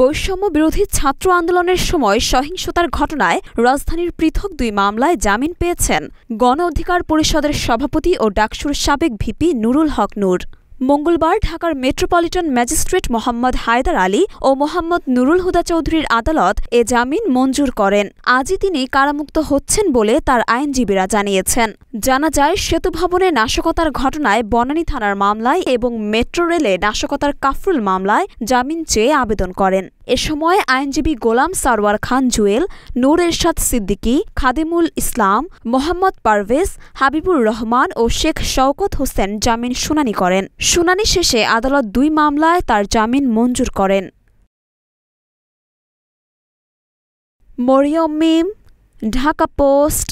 বৈষম্য বিরোধী ছাত্র আন্দোলনের সময় সহিংসতার ঘটনায় রাজধানীর পৃথক দুই মামলায় জামিন পেয়েছেন গণ অধিকার পরিষদের সভাপতি ও ডাকসুর সাবেক ভিপি নুরুল হক নূর মঙ্গলবার ঢাকার মেট্রোপলিটন ম্যাজিস্ট্রেট মোহাম্মদ হায়দার আলী ও মোহাম্মদ নুরুল হুদা চৌধুরীর আদালত এ জামিন মঞ্জুর করেন আজই তিনি কারামুক্ত হচ্ছেন বলে তার আইনজীবীরা জানিয়েছেন জানা যায় সেতু ভবনে নাশকতার ঘটনায় বনানী থানার মামলায় এবং মেট্রো রেলে নাশকতার কাফরুল মামলায় জামিন চেয়ে আবেদন করেন এ সময় আইনজীবী গোলাম সারওয়ার খান জুয়েল নূর এরশাদ সিদ্দিকী খাদিমুল ইসলাম মোহাম্মদ পারভেজ হাবিবুর রহমান ও শেখ শওকত হোসেন জামিন শুনানি করেন শুনানি শেষে আদালত দুই মামলায় তার জামিন মঞ্জুর করেন মরিয়ম মিম ঢাকা পোস্ট